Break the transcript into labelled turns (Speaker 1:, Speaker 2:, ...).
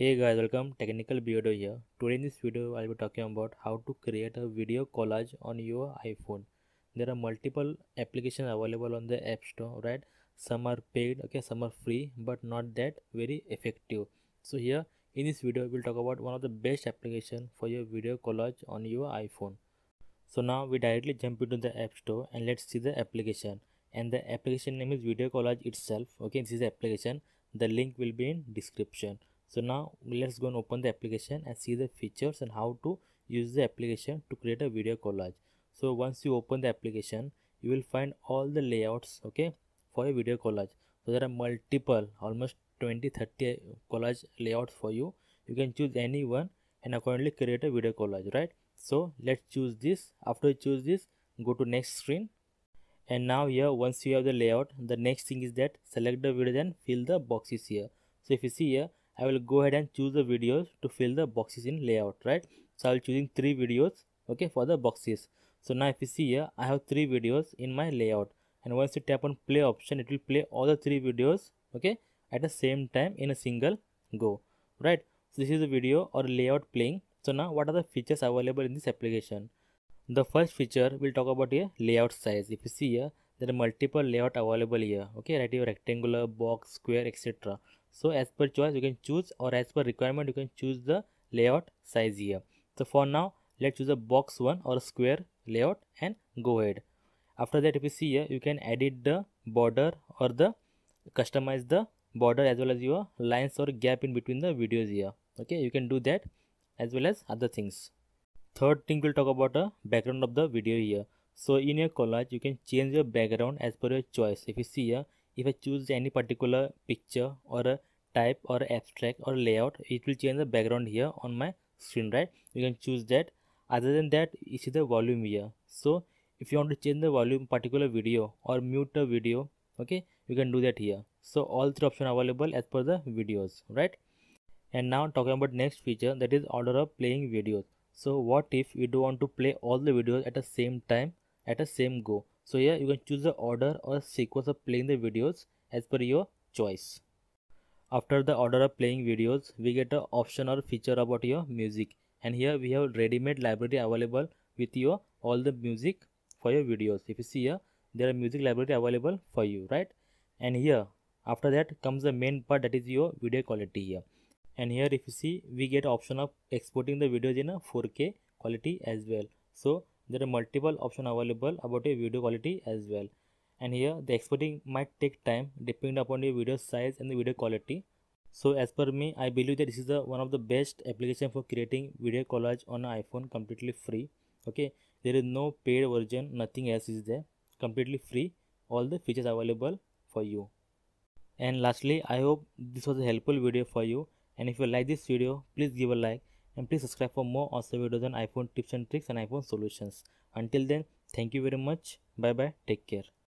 Speaker 1: Hey guys, welcome technical Builder here. Today in this video I'll be talking about how to create a video collage on your iPhone. There are multiple applications available on the App Store, right? Some are paid, okay, some are free, but not that very effective. So here in this video we'll talk about one of the best application for your video collage on your iPhone. So now we directly jump into the App Store and let's see the application. And the application name is Video Collage itself. Okay, this is the application. The link will be in description so now let's go and open the application and see the features and how to use the application to create a video collage so once you open the application you will find all the layouts okay for a video collage so there are multiple almost 20 30 collage layouts for you you can choose any one and accordingly create a video collage right so let's choose this after you choose this go to next screen and now here once you have the layout the next thing is that select the video then fill the boxes here so if you see here I will go ahead and choose the videos to fill the boxes in layout, right? So I'll choosing three videos, okay, for the boxes. So now if you see here, I have three videos in my layout. And once you tap on play option, it will play all the three videos, okay, at the same time in a single go, right? So this is a video or layout playing. So now what are the features available in this application? The first feature we'll talk about here, layout size. If you see here, there are multiple layout available here okay right here rectangular box square etc so as per choice you can choose or as per requirement you can choose the layout size here so for now let's choose a box one or a square layout and go ahead after that if you see here you can edit the border or the customize the border as well as your lines or gap in between the videos here okay you can do that as well as other things third thing we'll talk about the background of the video here so in your collage you can change your background as per your choice if you see here if I choose any particular picture or a type or abstract or layout it will change the background here on my screen right you can choose that other than that you see the volume here so if you want to change the volume particular video or mute the video okay you can do that here so all three options available as per the videos right and now talking about next feature that is order of playing videos so what if you do want to play all the videos at the same time at the same go so here you can choose the order or sequence of playing the videos as per your choice. After the order of playing videos, we get an option or feature about your music. And here we have ready-made library available with your all the music for your videos. If you see here, there are music library available for you, right? And here, after that comes the main part that is your video quality here. And here if you see, we get option of exporting the videos in a 4K quality as well. So there are multiple options available about your video quality as well and here the exporting might take time depending upon your video size and the video quality so as per me i believe that this is the one of the best application for creating video collage on an iphone completely free okay there is no paid version nothing else is there completely free all the features available for you and lastly i hope this was a helpful video for you and if you like this video please give a like and please subscribe for more awesome videos on iPhone tips and tricks and iPhone solutions. Until then, thank you very much. Bye bye. Take care.